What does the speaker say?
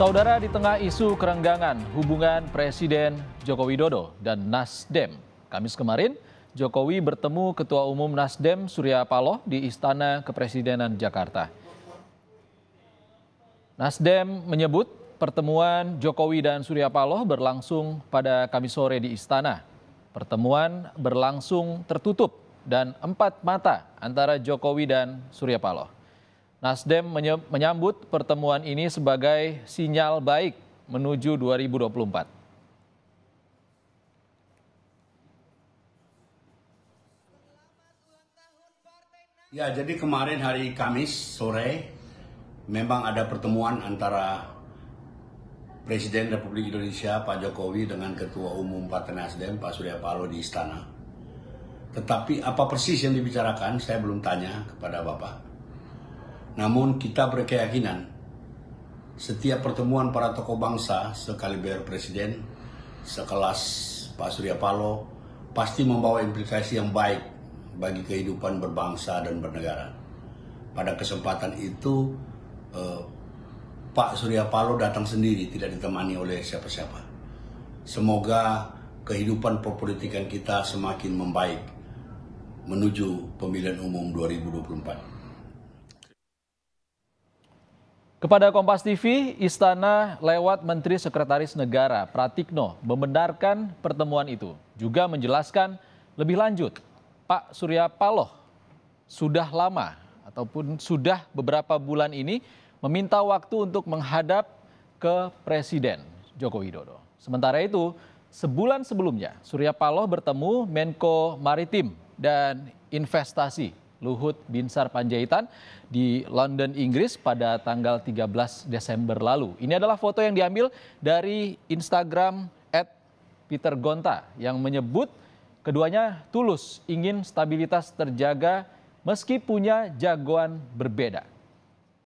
Saudara di tengah isu kerenggangan hubungan Presiden Joko Widodo dan Nasdem. Kamis kemarin, Jokowi bertemu Ketua Umum Nasdem Surya Paloh di Istana Kepresidenan Jakarta. Nasdem menyebut pertemuan Jokowi dan Surya Paloh berlangsung pada Kamis sore di Istana. Pertemuan berlangsung tertutup dan empat mata antara Jokowi dan Surya Paloh. Nasdem menyambut pertemuan ini sebagai sinyal baik menuju 2024. Ya, jadi kemarin hari Kamis sore memang ada pertemuan antara Presiden Republik Indonesia Pak Jokowi dengan Ketua Umum Partai Nasdem Pak Surya Paloh di istana. Tetapi apa persis yang dibicarakan saya belum tanya kepada Bapak. Namun kita berkeyakinan setiap pertemuan para tokoh bangsa sekaliber presiden sekelas Pak Surya Paloh pasti membawa implikasi yang baik bagi kehidupan berbangsa dan bernegara. Pada kesempatan itu eh, Pak Surya Paloh datang sendiri tidak ditemani oleh siapa-siapa. Semoga kehidupan perpolitikan kita semakin membaik menuju pemilihan umum 2024. Kepada Kompas TV, Istana lewat Menteri Sekretaris Negara Pratikno membenarkan pertemuan itu. Juga menjelaskan lebih lanjut, Pak Surya Paloh sudah lama ataupun sudah beberapa bulan ini meminta waktu untuk menghadap ke Presiden Joko Widodo. Sementara itu, sebulan sebelumnya Surya Paloh bertemu Menko Maritim dan Investasi Luhut Binsar Panjaitan di London, Inggris pada tanggal 13 Desember lalu. Ini adalah foto yang diambil dari Instagram Peter Gonta yang menyebut keduanya tulus ingin stabilitas terjaga meski punya jagoan berbeda.